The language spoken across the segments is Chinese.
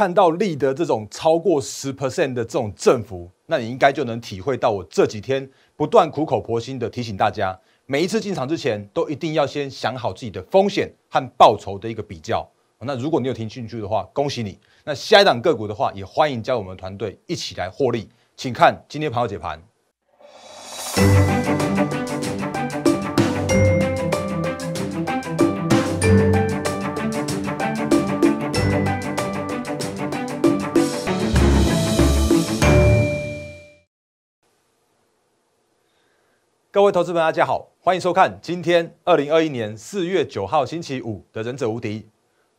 看到立德这种超过十 percent 的这种振幅，那你应该就能体会到我这几天不断苦口婆心的提醒大家，每一次进场之前都一定要先想好自己的风险和报酬的一个比较。那如果你有听进去的话，恭喜你。那下一档个股的话，也欢迎入我们团队一起来获利。请看今天盘后解盘。各位投资朋友，大家好，欢迎收看今天二零二一年四月九号星期五的《忍者无敌》，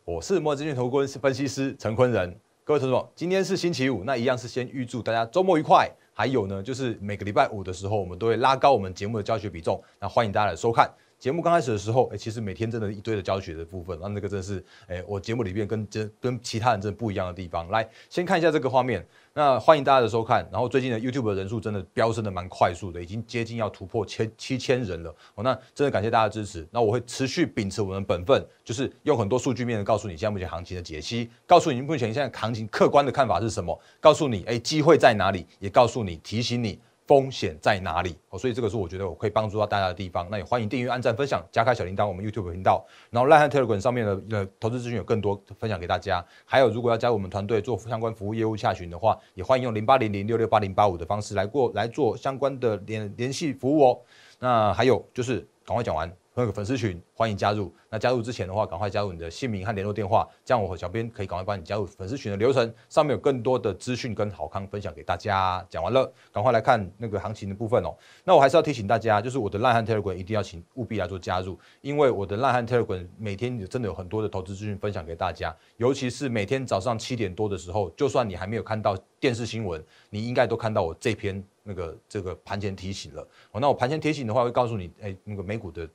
我是墨迹俊投顾分析师陈坤仁。各位投资总，今天是星期五，那一样是先预祝大家周末愉快。还有呢，就是每个礼拜五的时候，我们都会拉高我们节目的教学比重。那欢迎大家来收看节目。刚开始的时候，哎，其实每天真的一堆的教学的部分，那那个真的是，哎，我节目里面跟真跟其他人真的不一样的地方。来，先看一下这个画面。那欢迎大家的收看，然后最近的 YouTube 的人数真的飙升的蛮快速的，已经接近要突破千七千人了。哦，那真的感谢大家支持。那我会持续秉持我们本分，就是用很多数据面的告诉你现在目前行情的解析，告诉你目前现在行情客观的看法是什么，告诉你哎机会在哪里，也告诉你提醒你。风险在哪里？哦，所以这个是我觉得我可以帮助到大家的地方。那也欢迎订阅、按赞、分享、加开小铃铛，我们 YouTube 频道，然后 Line Telegram 上面的呃投资资讯有更多分享给大家。还有，如果要加我们团队做相关服务业务下询的话，也欢迎用零八零零六六八零八五的方式来过来做相关的联联系服务哦。那还有就是，赶快讲完。那个粉丝群欢迎加入。那加入之前的话，赶快加入你的姓名和联络电话，这样我和小编可以赶快帮你加入粉丝群的流程。上面有更多的资讯跟好康分享给大家。讲完了，赶快来看那个行情的部分哦。那我还是要提醒大家，就是我的烂汉 Telegram 一定要请务必来做加入，因为我的烂汉 Telegram 每天真的有很多的投资资讯分享给大家，尤其是每天早上七点多的时候，就算你还没有看到电视新闻，你应该都看到我这篇那个这个盘前提醒了。哦，那我盘前提醒的话会告诉你，哎，那个美股的。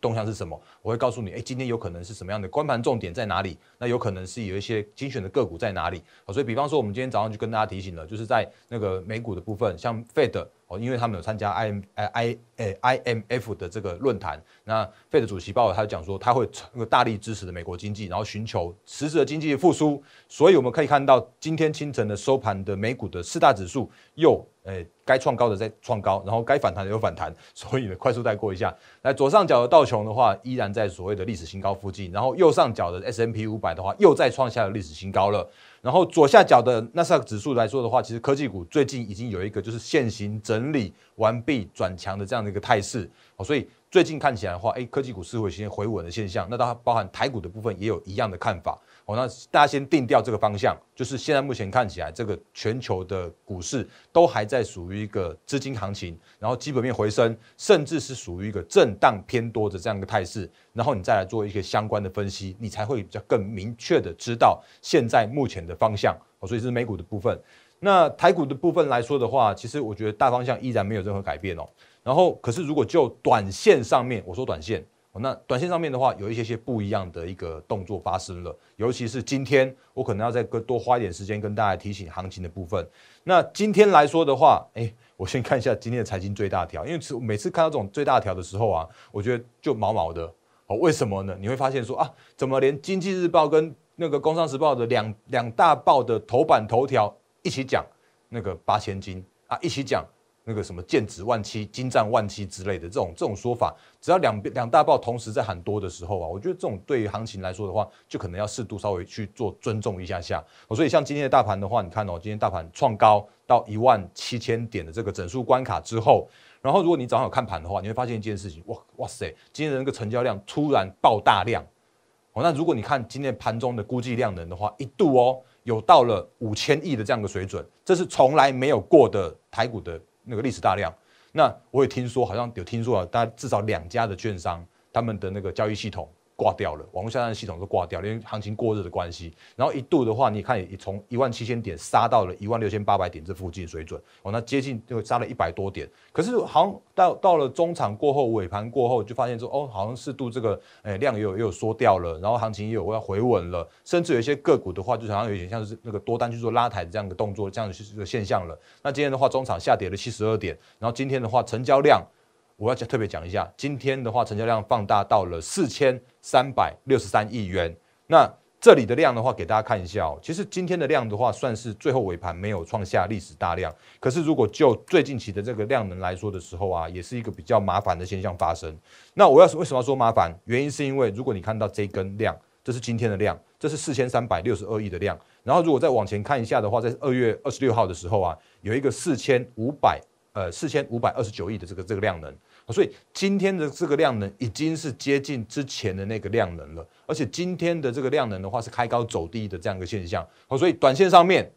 动向是什么？我会告诉你，哎，今天有可能是什么样的？关盘重点在哪里？那有可能是有一些精选的个股在哪里？啊，所以比方说我们今天早上就跟大家提醒了，就是在那个美股的部分，像 Fed 哦，因为他们有参加 I M I I M F 的这个论坛，那 Fed 主席报他讲说他会那个大力支持的美国经济，然后寻求实质的经济复苏，所以我们可以看到今天清晨的收盘的美股的四大指数又。哎，该创高的在创高，然后该反弹的有反弹，所以呢，快速带过一下。来，左上角的道琼的话，依然在所谓的历史新高附近，然后右上角的 S M P 五百的话，又再创下了历史新高了。然后左下角的纳斯达克指数来说的话，其实科技股最近已经有一个就是现行整理完毕转强的这样的一个态势，所以最近看起来的话，哎，科技股是会先回稳的现象。那它包含台股的部分也有一样的看法。哦，那大家先定掉这个方向，就是现在目前看起来，这个全球的股市都还在属于一个资金行情，然后基本面回升，甚至是属于一个震荡偏多的这样一个态势。然后你再来做一些相关的分析，你才会比较更明确的知道现在目前的方向。哦，所以是美股的部分。那台股的部分来说的话，其实我觉得大方向依然没有任何改变哦。然后，可是如果就短线上面，我说短线。那短线上面的话，有一些些不一样的一个动作发生了，尤其是今天，我可能要再更多花一点时间跟大家提醒行情的部分。那今天来说的话，哎，我先看一下今天的财经最大条，因为每次看到这种最大条的时候啊，我觉得就毛毛的哦。为什么呢？你会发现说啊，怎么连《经济日报》跟那个《工商时报》的两两大报的头版头条一起讲那个八千金啊，一起讲。那个什么剑指万七、金战万七之类的这种这种说法，只要两边两大报同时在喊多的时候啊，我觉得这种对于行情来说的话，就可能要适度稍微去做尊重一下下。所以像今天的大盘的话，你看哦，今天大盘创高到一万七千点的这个整数关卡之后，然后如果你早上有看盘的话，你会发现一件事情，哇哇塞，今天的那个成交量突然爆大量。哦，那如果你看今天盘中的估计量能的话，一度哦有到了五千亿的这样的水准，这是从来没有过的台股的。那个历史大量，那我也听说，好像有听说啊，大家至少两家的券商，他们的那个交易系统。挂掉了，网络下单系统都挂掉了，因为行情过热的关系。然后一度的话，你看也从一万七千点杀到了一万六千八百点这附近水准，哦，那接近就杀了一百多点。可是好像到到了中场过后，尾盘过后就发现说，哦，好像适度这个，哎，量又又有缩掉了，然后行情也有要回稳了，甚至有一些个股的话，就好像有点像是那个多单去做拉抬这样的动作，这样的现象了。那今天的话，中场下跌了七十二点，然后今天的话，成交量。我要讲特别讲一下，今天的话成交量放大到了四千三百六十三亿元。那这里的量的话，给大家看一下哦。其实今天的量的话，算是最后尾盘没有创下历史大量。可是如果就最近期的这个量能来说的时候啊，也是一个比较麻烦的现象发生。那我要是为什么说麻烦？原因是因为如果你看到这根量，这是今天的量，这是四千三百六十二亿的量。然后如果再往前看一下的话，在二月二十六号的时候啊，有一个四千五百。呃，四千五百二十九亿的这个这个量能，所以今天的这个量能已经是接近之前的那个量能了，而且今天的这个量能的话是开高走低的这样一个现象，所以短线上面，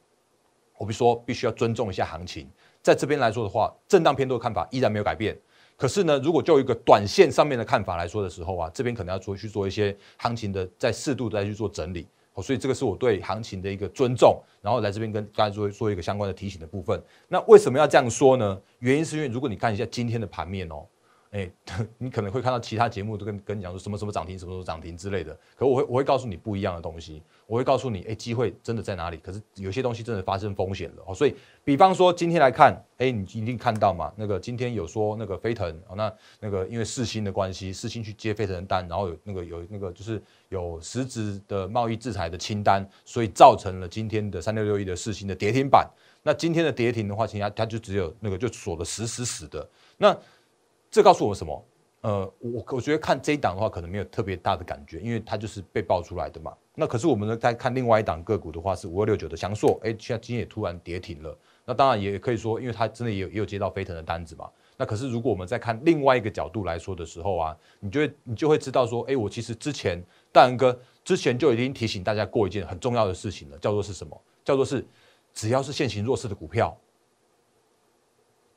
我必须说必须要尊重一下行情，在这边来说的话，震荡偏多的看法依然没有改变，可是呢，如果就一个短线上面的看法来说的时候啊，这边可能要做去做一些行情的再适度再去做整理。所以这个是我对行情的一个尊重，然后来这边跟大家做做一个相关的提醒的部分。那为什么要这样说呢？原因是因为如果你看一下今天的盘面哦。哎，你可能会看到其他节目都跟跟你讲说什么什么涨停，什么什么涨停之类的。可我会我会告诉你不一样的东西，我会告诉你，哎，机会真的在哪里？可是有些东西真的发生风险了哦。所以，比方说今天来看，哎，你一定看到嘛？那个今天有说那个飞腾哦，那那个因为四星的关系，四星去接飞腾的单，然后有那个有那个就是有实质的贸易制裁的清单，所以造成了今天的三六六一的四星的跌停板。那今天的跌停的话，其他它就只有那个就锁的死死死的。那。这告诉我们什么？呃，我我觉得看这一档的话，可能没有特别大的感觉，因为它就是被爆出来的嘛。那可是我们在看另外一档个股的话，是五二六九的翔硕，哎，现在今天也突然跌停了。那当然也可以说，因为它真的也有也有接到飞腾的单子嘛。那可是如果我们在看另外一个角度来说的时候啊，你就会你就会知道说，哎，我其实之前大仁哥之前就已经提醒大家过一件很重要的事情了，叫做是什么？叫做是只要是现行弱势的股票，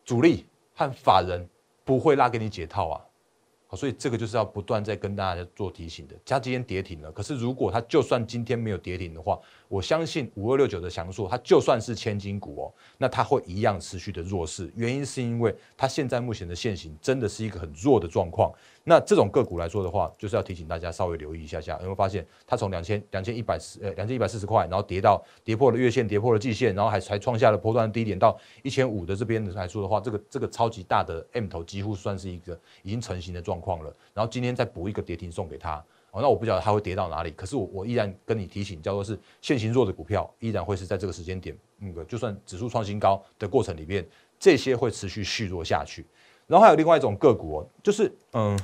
主力和法人。不会拉给你解套啊，好，所以这个就是要不断在跟大家做提醒的。它今天跌停了，可是如果它就算今天没有跌停的话。我相信五二六九的强弱，它就算是千金股哦，那它会一样持续的弱势，原因是因为它现在目前的现形真的是一个很弱的状况。那这种个股来说的话，就是要提醒大家稍微留意一下下，有没有发现它从两千两千一百四呃两千一百四十块，然后跌到跌破了月线，跌破了季线，然后还才创下了波段低点到一千五的这边来说的话，这个这个超级大的 M 头几乎算是一个已经成型的状况了。然后今天再补一个跌停送给他。哦，那我不晓得它会跌到哪里，可是我我依然跟你提醒，叫做是现行弱的股票，依然会是在这个时间点，那个就算指数创新高的过程里面，这些会持续续弱下去。然后还有另外一种个股，就是嗯，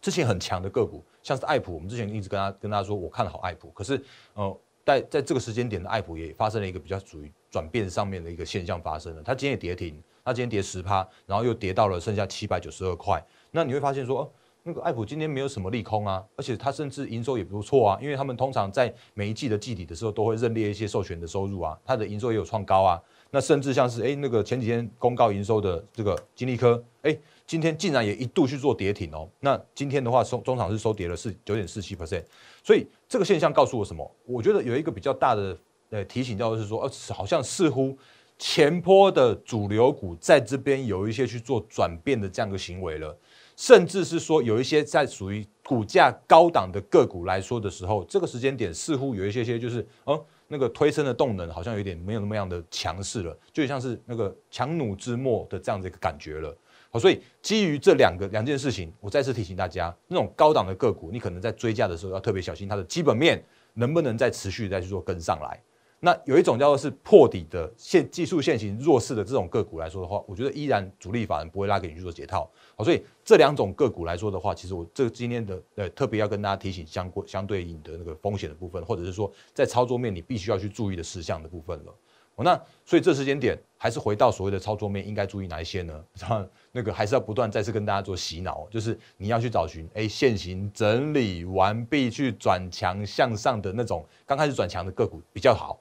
之前很强的个股，像是爱普，我们之前一直跟他跟他说，我看好爱普，可是呃，在在这个时间点的爱普也发生了一个比较属于转变上面的一个现象发生了，它今天也跌停，它今天跌十趴，然后又跌到了剩下七百九十二块，那你会发现说。那个艾普今天没有什么利空啊，而且它甚至营收也不错啊，因为他们通常在每一季的季底的时候都会认列一些授权的收入啊，它的营收也有创高啊。那甚至像是哎那个前几天公告营收的这个金利科，哎，今天竟然也一度去做跌停哦。那今天的话收中场是收跌了四九点四七 percent，所以这个现象告诉我什么？我觉得有一个比较大的呃提醒到是说，呃好像似乎前坡的主流股在这边有一些去做转变的这样一行为了。甚至是说有一些在属于股价高档的个股来说的时候，这个时间点似乎有一些些就是哦，那个推升的动能好像有点没有那么样的强势了，就像是那个强弩之末的这样的一个感觉了。好，所以基于这两个两件事情，我再次提醒大家，那种高档的个股，你可能在追价的时候要特别小心，它的基本面能不能再持续再去做跟上来。那有一种叫做是破底的现技术现行弱势的这种个股来说的话，我觉得依然主力反而不会拉给你去做解套好，所以这两种个股来说的话，其实我这今天的呃特别要跟大家提醒相关相对应的那个风险的部分，或者是说在操作面你必须要去注意的事项的部分了。哦，那所以这时间点还是回到所谓的操作面应该注意哪一些呢？然 后那个还是要不断再次跟大家做洗脑，就是你要去找寻哎现行整理完毕去转强向上的那种刚开始转强的个股比较好。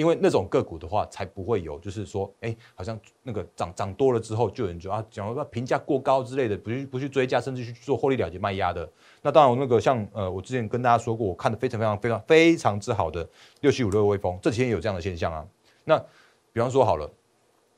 因为那种个股的话，才不会有，就是说，哎，好像那个涨涨多了之后，就有人就啊，讲如评价过高之类的，不去不去追加，甚至去做获利了结卖压的。那当然，那个像呃，我之前跟大家说过，我看的非常非常非常非常之好的六七五六微风，这几天也有这样的现象啊。那比方说好了，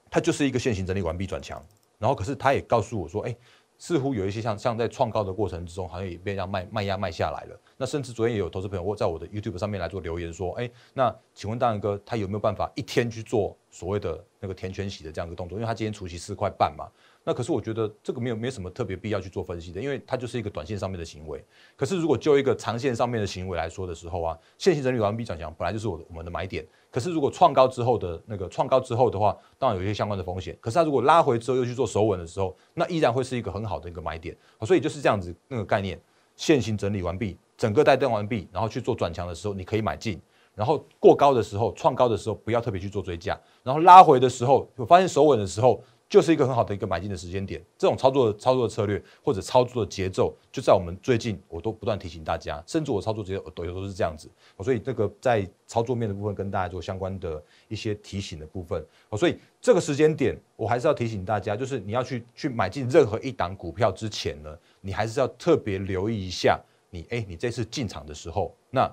它就是一个现行整理完毕转强，然后可是它也告诉我说，哎。似乎有一些像像在创高的过程之中，好像也变这样卖卖压卖下来了。那甚至昨天也有投资朋友或在我的 YouTube 上面来做留言说，哎，那请问大仁哥，他有没有办法一天去做所谓的那个填全息的这样一个动作？因为他今天除夕四块半嘛。那可是我觉得这个没有没有什么特别必要去做分析的，因为它就是一个短线上面的行为。可是如果就一个长线上面的行为来说的时候啊，线行整理完毕转强本来就是我我们的买点。可是如果创高之后的那个创高之后的话，当然有一些相关的风险。可是它如果拉回之后又去做首稳的时候，那依然会是一个很好的一个买点。所以就是这样子那个概念，线形整理完毕，整个带动完毕，然后去做转强的时候，你可以买进。然后过高的时候，创高的时候不要特别去做追加。然后拉回的时候，我发现手稳的时候。就是一个很好的一个买进的时间点，这种操作操作策略或者操作的节奏，就在我们最近我都不断提醒大家，甚至我操作节奏，我抖都是这样子，所以这个在操作面的部分跟大家做相关的一些提醒的部分，所以这个时间点我还是要提醒大家，就是你要去去买进任何一档股票之前呢，你还是要特别留意一下，你哎，你这次进场的时候，那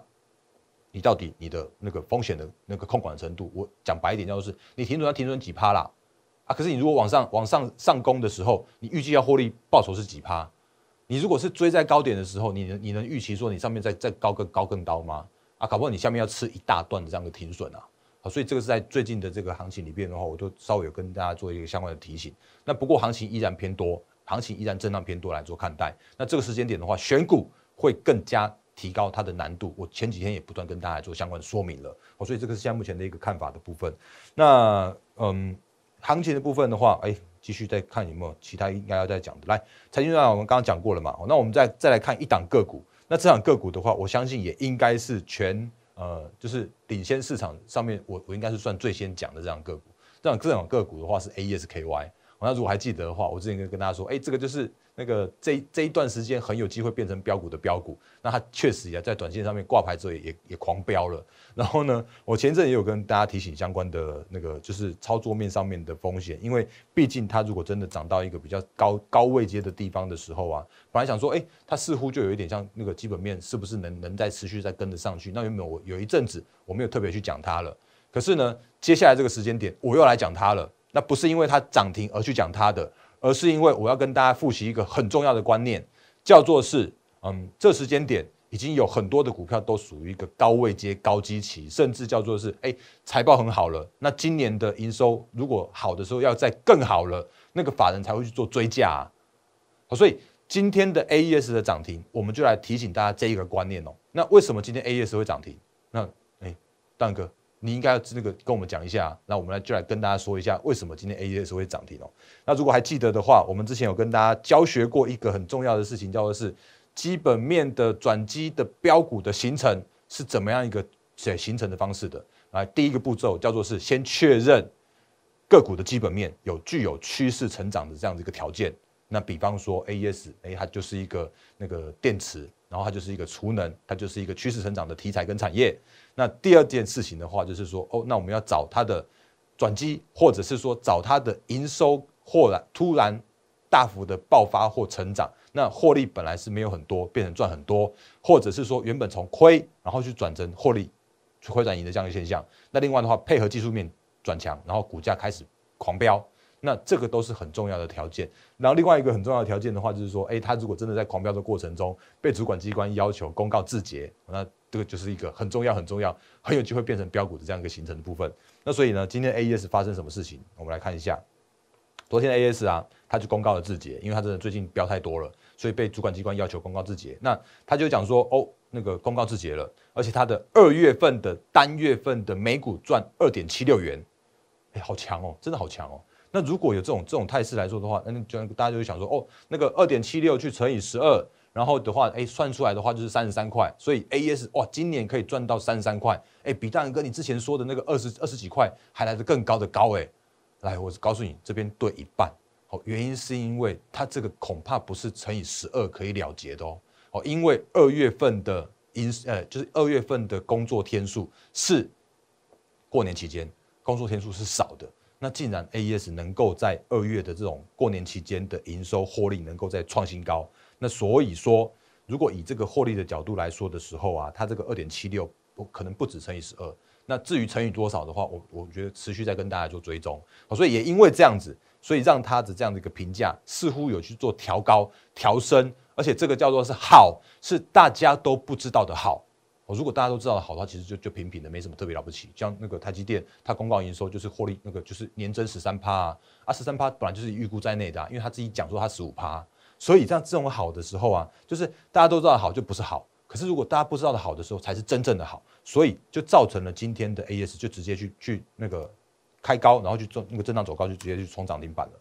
你到底你的那个风险的那个控管程度，我讲白一点，就是你停损要停损几趴啦。啊！可是你如果往上往上上攻的时候，你预计要获利报酬是几趴？你如果是追在高点的时候，你能你能预期说你上面再再高更高更高吗？啊，搞不好你下面要吃一大段的这样的停损啊！啊，所以这个是在最近的这个行情里边的话，我就稍微有跟大家做一个相关的提醒。那不过行情依然偏多，行情依然震荡偏多来做看待。那这个时间点的话，选股会更加提高它的难度。我前几天也不断跟大家做相关的说明了。所以这个是现在目前的一个看法的部分。那嗯。行情的部分的话，哎，继续再看有没有其他应该要再讲的。来，财经上我们刚刚讲过了嘛，那我们再再来看一档个股。那这档个股的话，我相信也应该是全呃，就是领先市场上面，我我应该是算最先讲的这样个股。这样这样个股的话是 ASKY。那如果还记得的话，我之前就跟大家说，哎，这个就是那个这这一段时间很有机会变成标股的标股。那它确实也在短线上面挂牌之后也也狂飙了。然后呢，我前阵也有跟大家提醒相关的那个，就是操作面上面的风险，因为毕竟它如果真的涨到一个比较高高位阶的地方的时候啊，本来想说，哎，它似乎就有一点像那个基本面是不是能能再持续再跟得上去？那原本我有一阵子我没有特别去讲它了，可是呢，接下来这个时间点我又来讲它了。那不是因为它涨停而去讲它的，而是因为我要跟大家复习一个很重要的观念，叫做是，嗯，这时间点已经有很多的股票都属于一个高位接高基期，甚至叫做是，哎，财报很好了。那今年的营收如果好的时候，要再更好了，那个法人才会去做追加啊。所以今天的 AES 的涨停，我们就来提醒大家这一个观念哦。那为什么今天 AES 会涨停？那哎，蛋哥。你应该要那个跟我们讲一下，那我们来就来跟大家说一下为什么今天 A E S 会涨停哦。那如果还记得的话，我们之前有跟大家教学过一个很重要的事情，叫做是基本面的转机的标股的形成是怎么样一个形形成的方式的。来，第一个步骤叫做是先确认个股的基本面有具有趋势成长的这样的一个条件。那比方说 A E S，哎，它就是一个那个电池。然后它就是一个储能，它就是一个趋势成长的题材跟产业。那第二件事情的话，就是说，哦，那我们要找它的转机，或者是说找它的营收或突然大幅的爆发或成长。那获利本来是没有很多，变成赚很多，或者是说原本从亏然后去转成获利，去亏转盈的这样一个现象。那另外的话，配合技术面转强，然后股价开始狂飙。那这个都是很重要的条件。然后另外一个很重要的条件的话，就是说，哎，他如果真的在狂飙的过程中被主管机关要求公告自结，那这个就是一个很重要、很重要、很有机会变成标股的这样一个形成的部分。那所以呢，今天 A E S 发生什么事情？我们来看一下，昨天 A E S 啊，它就公告了自结，因为它真的最近标太多了，所以被主管机关要求公告自结。那他就讲说，哦，那个公告自结了，而且它的二月份的单月份的每股赚二点七六元，哎，好强哦，真的好强哦。那如果有这种这种态势来说的话，那就大家就会想说，哦，那个二点七六去乘以十二，然后的话，哎，算出来的话就是三十三块。所以 A S 哇，今年可以赚到三十三块，哎，比大仁哥你之前说的那个二十二十几块还来的更高的高哎。来，我告诉你，这边对一半哦，原因是因为它这个恐怕不是乘以十二可以了结的哦哦，因为二月份的因呃就是二月份的工作天数是过年期间工作天数是少的。那既然 A E S 能够在二月的这种过年期间的营收获利能够再创新高，那所以说，如果以这个获利的角度来说的时候啊，它这个二点七六，我可能不止乘以十二。那至于乘以多少的话，我我觉得持续在跟大家做追踪。所以也因为这样子，所以让它的这样的一个评价似乎有去做调高、调升，而且这个叫做是好，是大家都不知道的好。如果大家都知道的好的话，其实就就平平的，没什么特别了不起。像那个台积电，它公告营收就是获利，那个就是年增十三趴啊，啊十三趴本来就是预估在内的，啊，因为他自己讲说他十五趴，所以这样这种好的时候啊，就是大家都知道好就不是好，可是如果大家不知道的好的时候才是真正的好，所以就造成了今天的 A S 就直接去去那个开高，然后就做那个震荡走高，就直接去冲涨停板了。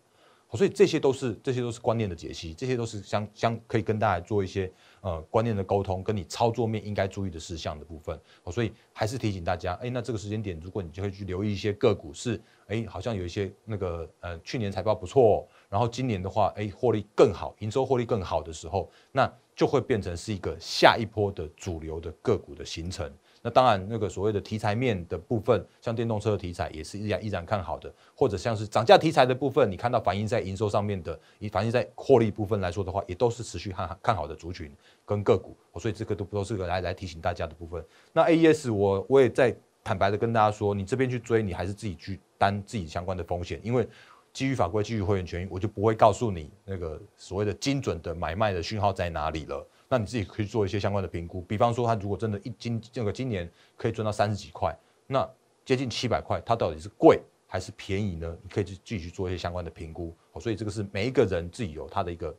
所以这些都是这些都是观念的解析，这些都是相相可以跟大家做一些呃观念的沟通，跟你操作面应该注意的事项的部分。所以还是提醒大家，哎，那这个时间点，如果你就会去留意一些个股是，哎，好像有一些那个呃去年财报不错，然后今年的话，哎，获利更好，营收获利更好的时候，那就会变成是一个下一波的主流的个股的形成。那当然，那个所谓的题材面的部分，像电动车的题材，也是依然依然看好的，或者像是涨价题材的部分，你看到反映在营收上面的，以反映在获利部分来说的话，也都是持续看看好的族群跟个股。所以这个都不都是来来提醒大家的部分。那 AES，我我也在坦白的跟大家说，你这边去追，你还是自己去担自己相关的风险，因为基于法规，基于会员权益，我就不会告诉你那个所谓的精准的买卖的讯号在哪里了。那你自己可以做一些相关的评估，比方说他如果真的一今这个今年可以赚到三十几块，那接近七百块，它到底是贵还是便宜呢？你可以去继续做一些相关的评估。所以这个是每一个人自己有他的一个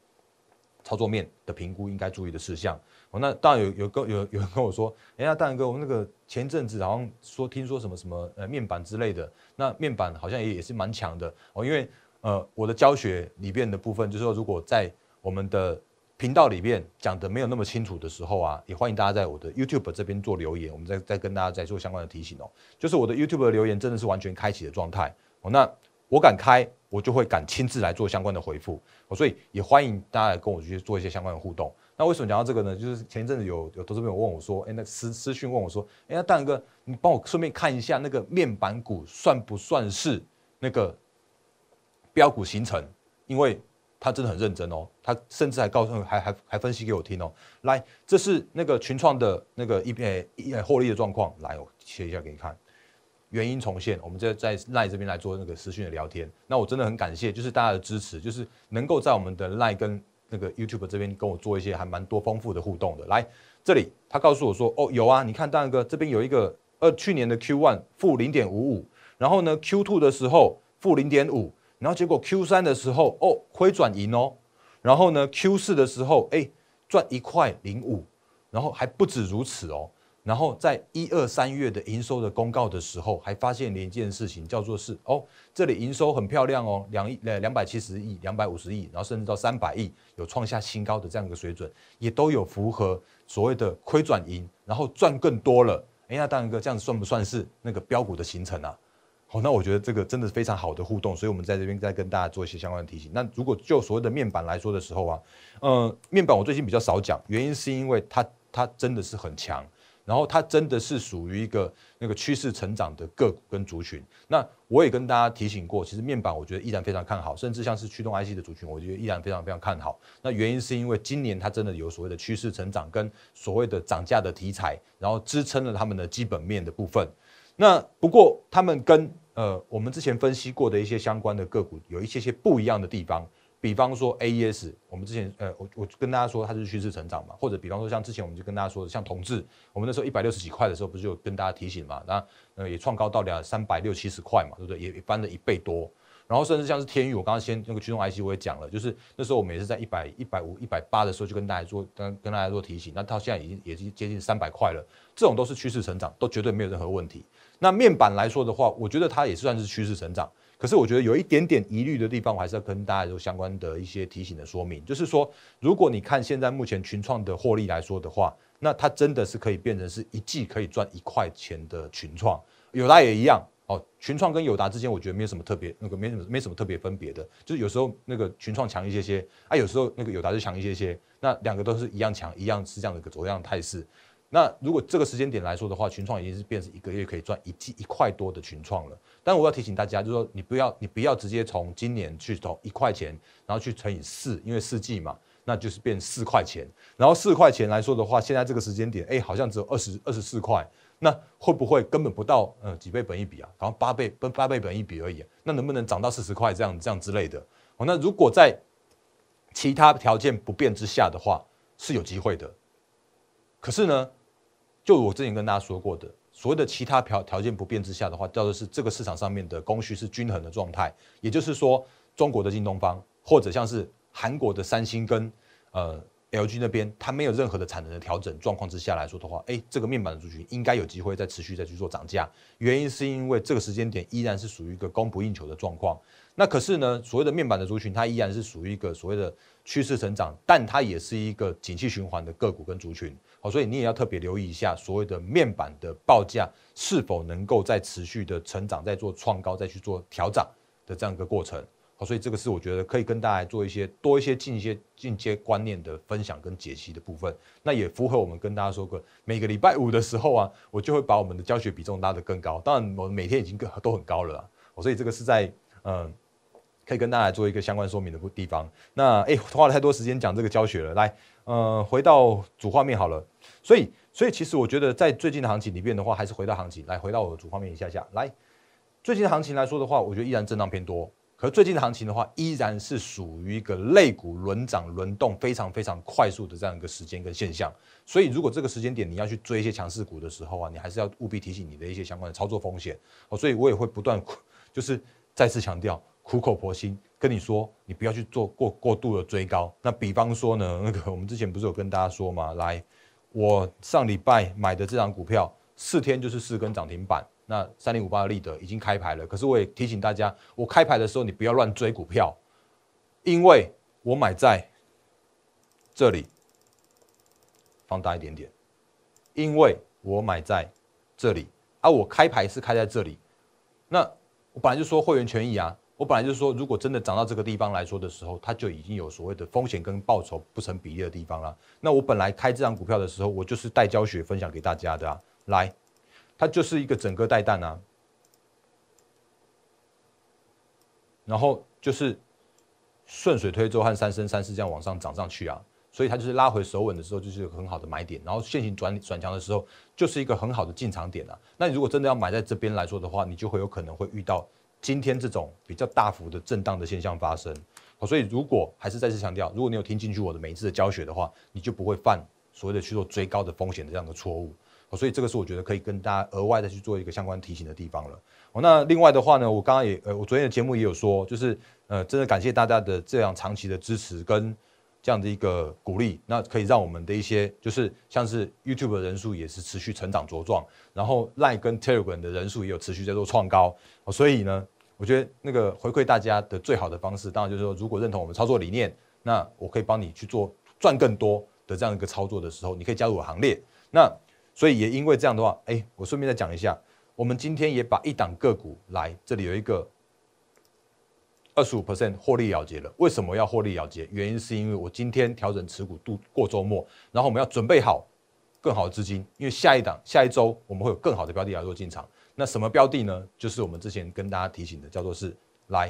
操作面的评估应该注意的事项。那当然有有个有有人跟我说，哎呀，蛋哥，我们那个前阵子好像说听说什么什么呃面板之类的，那面板好像也也是蛮强的。哦，因为呃我的教学里边的部分就是说，如果在我们的频道里面讲的没有那么清楚的时候啊，也欢迎大家在我的 YouTube 这边做留言，我们再再跟大家再做相关的提醒哦。就是我的 YouTube 的留言真的是完全开启的状态哦，那我敢开，我就会敢亲自来做相关的回复哦，所以也欢迎大家跟我去做一些相关的互动。那为什么讲到这个呢？就是前一阵子有有投资朋友问我说，哎，那私私讯问我说，哎，大勇哥，你帮我顺便看一下那个面板股算不算是那个标股形成？因为他真的很认真哦，他甚至还告诉还还还分析给我听哦。来，这是那个群创的那个一边获利的状况，来我切一下给你看。原因重现，我们在在赖这边来做那个私讯的聊天。那我真的很感谢，就是大家的支持，就是能够在我们的赖跟那个 YouTube 这边跟我做一些还蛮多丰富的互动的。来，这里他告诉我说，哦，有啊，你看，当然哥这边有一个，呃，去年的 q one 负零点五五，然后呢 q two 的时候负零点五。然后结果 Q 三的时候，哦，亏转盈哦，然后呢 Q 四的时候，哎，赚一块零五，然后还不止如此哦，然后在一二三月的营收的公告的时候，还发现了一件事情，叫做是哦，这里营收很漂亮哦，两亿呃两百七十亿、两百五十亿，然后甚至到三百亿有创下新高的这样一个水准，也都有符合所谓的亏转盈，然后赚更多了，哎，那当然哥这样子算不算是那个标股的形成啊？好，那我觉得这个真的是非常好的互动，所以我们在这边再跟大家做一些相关的提醒。那如果就所谓的面板来说的时候啊，嗯，面板我最近比较少讲，原因是因为它它真的是很强，然后它真的是属于一个那个趋势成长的个股跟族群。那我也跟大家提醒过，其实面板我觉得依然非常看好，甚至像是驱动 IC 的族群，我觉得依然非常非常看好。那原因是因为今年它真的有所谓的趋势成长跟所谓的涨价的题材，然后支撑了他们的基本面的部分。那不过，他们跟呃我们之前分析过的一些相关的个股有一些些不一样的地方，比方说 A E S，我们之前呃我我跟大家说它就是趋势成长嘛，或者比方说像之前我们就跟大家说的像同志，我们那时候一百六十几块的时候不是有跟大家提醒嘛，那呃也创高到了三百六七十块嘛，对不对？也翻了一倍多，然后甚至像是天宇，我刚刚先那个驱动 IC 我也讲了，就是那时候我们也是在一百一百五一百八的时候就跟大家做跟跟大家做提醒，那到现在已经也是接近三百块了，这种都是趋势成长，都绝对没有任何问题。那面板来说的话，我觉得它也是算是趋势成长。可是我觉得有一点点疑虑的地方，我还是要跟大家做相关的一些提醒的说明。就是说，如果你看现在目前群创的获利来说的话，那它真的是可以变成是一季可以赚一块钱的群创。友达也一样。哦，群创跟友达之间，我觉得没什么特别，那个没什么没什么特别分别的。就是有时候那个群创强一些些啊，有时候那个友达就强一些些。那两个都是一样强，一样是这样的一个走样态势。那如果这个时间点来说的话，群创已经是变成一个月可以赚一季一块多的群创了。但我要提醒大家，就是说你不要你不要直接从今年去投一块钱，然后去乘以四，因为四季嘛，那就是变四块钱。然后四块钱来说的话，现在这个时间点，哎，好像只有二十二十四块，那会不会根本不到嗯几倍本一笔啊？好像八倍奔八倍本一笔而已。那能不能涨到四十块这样这样之类的？哦，那如果在其他条件不变之下的话，是有机会的。可是呢？就我之前跟大家说过的，所谓的其他条条件不变之下的话，叫做是这个市场上面的供需是均衡的状态，也就是说，中国的京东方或者像是韩国的三星跟，呃。LG 那边它没有任何的产能的调整状况之下来说的话，哎，这个面板的族群应该有机会再持续再去做涨价，原因是因为这个时间点依然是属于一个供不应求的状况。那可是呢，所谓的面板的族群它依然是属于一个所谓的趋势成长，但它也是一个景气循环的个股跟族群。好，所以你也要特别留意一下，所谓的面板的报价是否能够在持续的成长，再做创高、再去做调涨的这样一个过程。好，所以这个是我觉得可以跟大家做一些多一些进阶进阶观念的分享跟解析的部分，那也符合我们跟大家说过，每个礼拜五的时候啊，我就会把我们的教学比重拉得更高。当然，我每天已经都很高了啊，所以这个是在嗯，可以跟大家做一个相关说明的地方。那哎，花了太多时间讲这个教学了，来，呃，回到主画面好了。所以，所以其实我觉得在最近的行情里面的话，还是回到行情来，回到我的主画面一下下来。最近的行情来说的话，我觉得依然震荡偏多。可最近的行情的话，依然是属于一个类股轮涨轮动非常非常快速的这样一个时间跟现象，所以如果这个时间点你要去追一些强势股的时候啊，你还是要务必提醒你的一些相关的操作风险哦。所以我也会不断 就是再次强调，苦口婆心跟你说，你不要去做过过度的追高。那比方说呢，那个我们之前不是有跟大家说嘛，来，我上礼拜买的这张股票，四天就是四根涨停板。那三零五八立德已经开牌了，可是我也提醒大家，我开牌的时候你不要乱追股票，因为我买在，这里，放大一点点，因为我买在这里，而我开牌是开在这里，那我本来就说会员权益啊，我本来就是说，如果真的涨到这个地方来说的时候，它就已经有所谓的风险跟报酬不成比例的地方了。那我本来开这张股票的时候，我就是带教学分享给大家的啊，来。它就是一个整个带弹啊，然后就是顺水推舟和三升三世这样往上涨上去啊，所以它就是拉回手稳的时候就是很好的买点，然后现行转转强的时候就是一个很好的进场点啊。那你如果真的要买在这边来说的话，你就会有可能会遇到今天这种比较大幅的震荡的现象发生。好，所以如果还是再次强调，如果你有听进去我的每一次的教学的话，你就不会犯所谓的去做追高的风险的这样的错误。所以这个是我觉得可以跟大家额外再去做一个相关提醒的地方了。哦，那另外的话呢，我刚刚也呃，我昨天的节目也有说，就是呃，真的感谢大家的这样长期的支持跟这样的一个鼓励，那可以让我们的一些就是像是 YouTube 的人数也是持续成长茁壮，然后 Line 跟 Telegram 的人数也有持续在做创高。哦，所以呢，我觉得那个回馈大家的最好的方式，当然就是说，如果认同我们操作理念，那我可以帮你去做赚更多的这样一个操作的时候，你可以加入我行列。那所以也因为这样的话，哎，我顺便再讲一下，我们今天也把一档个股来，这里有一个二十五获利了结了。为什么要获利了结？原因是因为我今天调整持股度过周末，然后我们要准备好更好的资金，因为下一档下一周我们会有更好的标的来做进场。那什么标的呢？就是我们之前跟大家提醒的，叫做是来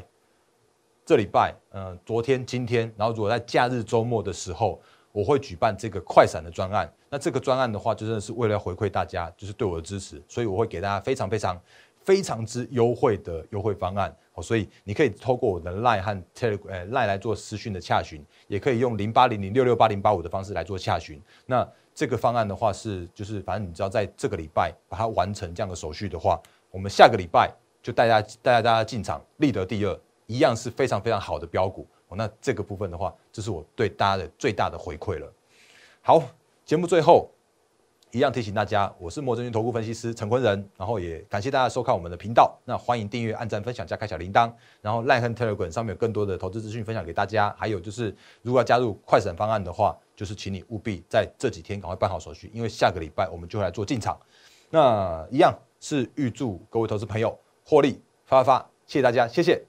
这礼拜，嗯，昨天、今天，然后如果在假日周末的时候。我会举办这个快闪的专案，那这个专案的话，就真的是为了回馈大家，就是对我的支持，所以我会给大家非常非常非常之优惠的优惠方案。哦，所以你可以透过我的 LINE 和 Telegram 来做私讯的洽询，也可以用零八零零六六八零八五的方式来做洽询。那这个方案的话是，就是反正你只要在这个礼拜把它完成这样的手续的话，我们下个礼拜就带大家带大家进场立得第二，一样是非常非常好的标股。那这个部分的话，这是我对大家的最大的回馈了。好，节目最后一样提醒大家，我是摩根云投顾分析师陈坤仁，然后也感谢大家收看我们的频道。那欢迎订阅、按赞、分享、加开小铃铛，然后赖亨 Telegram 上面有更多的投资资讯分享给大家。还有就是，如果要加入快闪方案的话，就是请你务必在这几天赶快办好手续，因为下个礼拜我们就会来做进场。那一样是预祝各位投资朋友获利发发发，谢谢大家，谢谢。